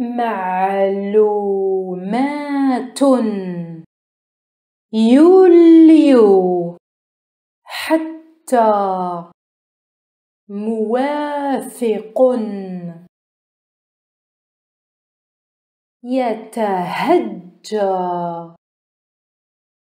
معلومات يوليو حتى موافق يتهجى